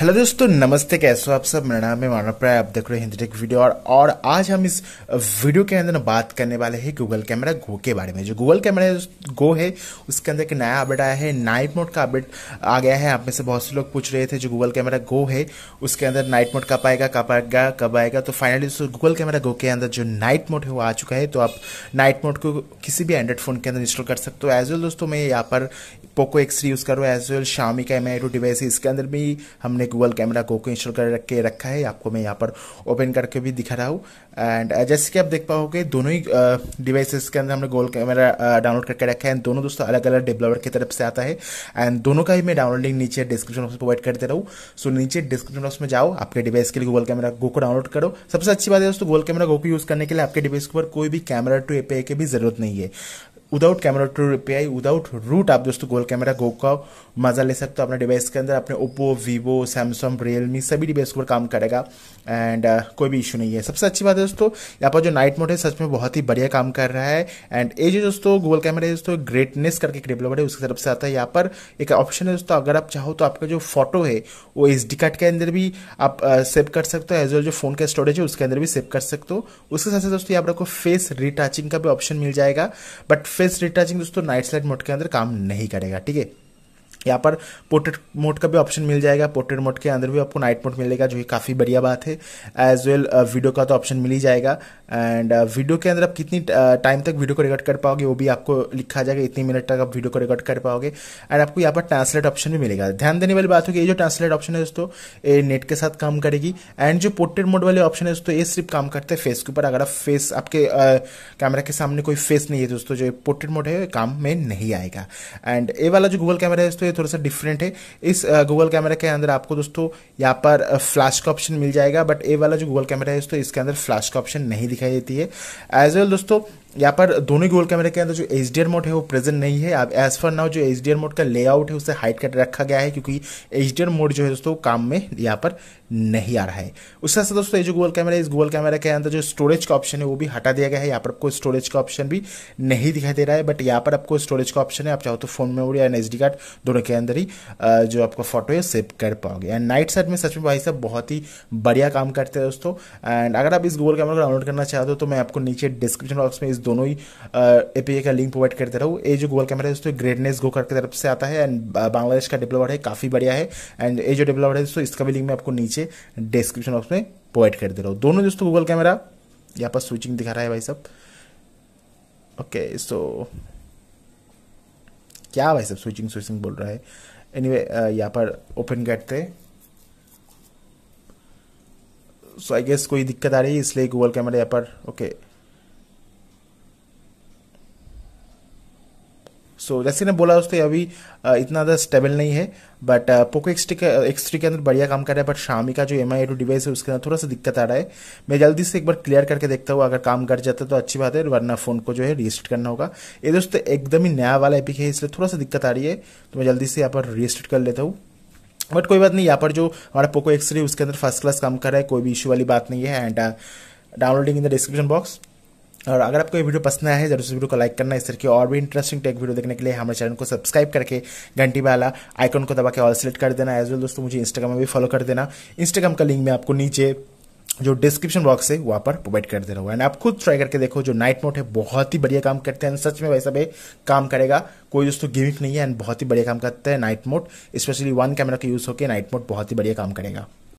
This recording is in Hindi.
हेलो दोस्तों नमस्ते कैसे हो आप सब मेरा नाम है मानव प्राय आप देख रहे हैं हिंदी टेक वीडियो और और आज हम इस वीडियो के अंदर बात करने वाले हैं गूगल कैमरा गो के बारे में जो गूगल कैमरा गो है उसके अंदर एक नया अपडेट आया है नाइट मोड का अपडेट आ गया है आप में से बहुत से लोग पूछ रहे थे जो गूगल कैमरा गो है उसके अंदर नाइट मोड कब आएगा कब आएगा कब आएगा तो फाइनली दोस्तों गूगल कैमरा गो के अंदर जो नाइट मोड है वो आ चुका है तो आप नाइट मोड को किसी भी एंड्रॉइड फ़ोन के अंदर इंस्टॉल कर सकते हो एज वेल दोस्तों मैं यहाँ पर पोको एक्स यूज़ कर रहा हूँ एज वेल शामी का एम आई टू डिवाइस इसके अंदर भी हमने गूगल कैमरा को इंस्टॉल कर रखा है आपको मैं यहाँ पर ओपन करके भी दिखा रहा हूँ एंड uh, जैसे कि आप देख पाओगे दोनों ही डिवाइसेस uh, के अंदर हमने गूगल कैमरा डाउनलोड करके रखा है एंड दोनों दोस्तों अलग अलग डेवलपर की तरफ से आता है एंड दोनों का ही मैं डाउनलोड लिंक नीचे डिस्क्रिप्शन बॉक्स में प्रोवाइड कर दे रहा हूँ सो नीचे डिस्क्रिप्शन बॉक्स में जाओ आपके डिवाइस के लिए गूगल कैमरा गो को डाउनलोड करो सबसे अच्छी बात है दोस्तों गूगल कैमरा गो को यूज़ करने के लिए आपके डिवाइस के ऊपर कोई भी कैमरा टू ए की भी जरूरत नहीं है विदाउट कैमरा टू रुपये विदाउट रूट आप दोस्तों गोल कैमरा गो का मज़ा ले सकते हो अपने डिवाइस के अंदर अपने ओप्पो वीवो सैमसंग रियलमी सभी डिवाइस पर काम करेगा एंड uh, कोई भी इशू नहीं है सबसे अच्छी बात है दोस्तों यहाँ पर जो नाइट मोड है सच में बहुत ही बढ़िया काम कर रहा है एंड ये जो दोस्तों गोल कैमरा है दोस्तों ग्रेटनेस करके डेवलप है उसकी तरफ से आता है यहाँ पर एक ऑप्शन है दोस्तों अगर आप चाहो तो आपका जो फोटो है वो एस डी कार्ड के अंदर भी आप सेव uh, कर सकते हो एज वेल जो फोन का स्टोरेज है उसके अंदर भी सेव कर सकते हो उसके साथ साथ दोस्तों यहाँ पर आपको फेस रिटाचिंग का भी ऑप्शन मिल जाएगा बट फेस रिटचिंग दोस्तों नाइट स्लाइड मोड के अंदर काम नहीं करेगा ठीक है यहाँ पर पोर्ट्रेट मोड का भी ऑप्शन मिल जाएगा पोर्ट्रेट मोड के अंदर भी आपको नाइट मोड मिलेगा जो कि काफ़ी बढ़िया बात है एज वेल वीडियो का तो ऑप्शन मिल ही जाएगा एंड वीडियो uh, के अंदर आप कितनी टाइम uh, तक वीडियो को रिकॉर्ड कर पाओगे वो भी आपको लिखा जाएगा इतनी मिनट तक आप वीडियो को रिकॉर्ड कर पाओगे एंड आपको यहाँ पर ट्रांसलेट ऑप्शन भी मिलेगा ध्यान देने वाली बात होगी ये जो ट्रांसलेट ऑप्शन है दोस्तों ये नेट के साथ काम करेगी एंड जो पोर्ट्रेट मोड वाले ऑप्शन है दोस्तों ये सिर्फ काम करते हैं फेस के ऊपर अगर आप फेस आपके कैमरा uh, के सामने कोई फेस नहीं है दोस्तों जो पोर्ट्रेट मोड है काम में नहीं आएगा एंड ये वाला जो गूगल कैमरा है दोस्तों ये थोड़ा सा डिफरेंट है इस गूगल कैमरा के अंदर आपको दोस्तों यहाँ पर फ्लैश का ऑप्शन मिल जाएगा बट ए वाला जो गूगल कैमरा है दोस्तों इसके अंदर फ्लैश का ऑप्शन नहीं दिखाई देती है एज वेल दोस्तों यहाँ पर दोनों गोल कैमरे के अंदर जो एच डी मोड है वो प्रेजेंट नहीं है अब एज फॉर नाउ जो एच डी मोड का लेआउट है उसे हाइट कट रखा गया है क्योंकि एच डी मोड जो है दोस्तों काम में यहाँ पर नहीं आ रहा है उसके साथ दोस्तों ये जो गोल कैमरा है इस गोल कैमरा के अंदर जो स्टोरेज का ऑप्शन है वो भी हटा दिया गया है यहाँ पर आपको स्टोरेज का ऑप्शन भी नहीं दिखाई दे रहा है बट यहाँ पर आपको स्टोरेज का ऑप्शन है आप चाहो तो phone memory and H D card दोनों के अंदर ही जो आपका फोटो है सेव कर पाओगे एंड नाइट साइड में सच में भाई साहब बहुत ही बढ़िया काम करते हैं दोस्तों एंड अगर आप इस गोल कैमरा को डाउनलोड करना चाहते हो तो मैं आपको नीचे डिस्क्रिप्शन बॉक्स में इस दोनों ही एपीए का लिंक प्रोवाइड करते रहो ये जो गूगल कैमरा है दोस्तों ग्रेटनेस गो करके तरफ से आता है एंड बांग्लादेश का डेवलपर है काफ़ी बढ़िया है एंड ये जो डेवलपर है दोस्तों इसका भी लिंक मैं आपको नीचे डिस्क्रिप्शन बॉक्स में प्रोवाइड कर दे रहा हूँ दोनों दोस्तों गूगल कैमरा यहाँ पर स्विचिंग दिखा रहा है भाई सब ओके सो क्या भाई सब स्विचिंग स्विचिंग बोल रहा है एनी anyway, यहाँ पर ओपन करते सो आई गेस कोई दिक्कत आ रही है इसलिए गूगल कैमरा यहाँ पर ओके okay. सो so, जैसे ने बोला दोस्तों अभी इतना ज़्यादा स्टेबल नहीं है बट पोको एक्स एक्स के अंदर बढ़िया काम कर रहा है बट शामी का जो एम आई डिवाइस है उसके अंदर थोड़ा सा दिक्कत आ रहा है मैं जल्दी से एक बार क्लियर करके देखता हूँ अगर काम कर जाता है तो अच्छी बात है वरना फ़ोन को जो है रजिस्टर करना होगा ये दोस्तों एकदम ही नया वाला एपिक है इसलिए थोड़ा सा दिक्कत आ रही है तो मैं जल्दी से यहाँ पर रजिस्टर कर लेता हूँ बट कोई बात नहीं यहाँ पर जो हमारा पोको एक्स उसके अंदर फर्स्ट क्लास काम कर रहा है कोई भी इशू वाली बात नहीं है and downloading in the description box और अगर आपको ये वीडियो पसंद आया है जरूर इस वीडियो को लाइक करना इस तरह की और भी इंटरेस्टिंग टेक वीडियो देखने के लिए हमारे चैनल को सब्सक्राइब करके घंटी वाला आइकन को दबा के ऑल सेलेक्ट कर देना एज वेल दोस्तों मुझे इंस्टाग्राम में भी फॉलो कर देना इंस्टाग्राम का लिंक मैं आपको नीचे जो डिस्क्रिप्शन बॉक्स है वहाँ पर प्रोवाइड कर दे रहा हूँ एंड आप खुद ट्राई करके देखो जो नाइट मोड है बहुत ही बढ़िया काम करते हैं सच में वैसा भी काम करेगा कोई दोस्तों गेमिंग नहीं है एंड बहुत ही बढ़िया काम करते हैं night mode specially one camera का यूज़ होकर नाइट मोड बहुत ही बढ़िया काम करेगा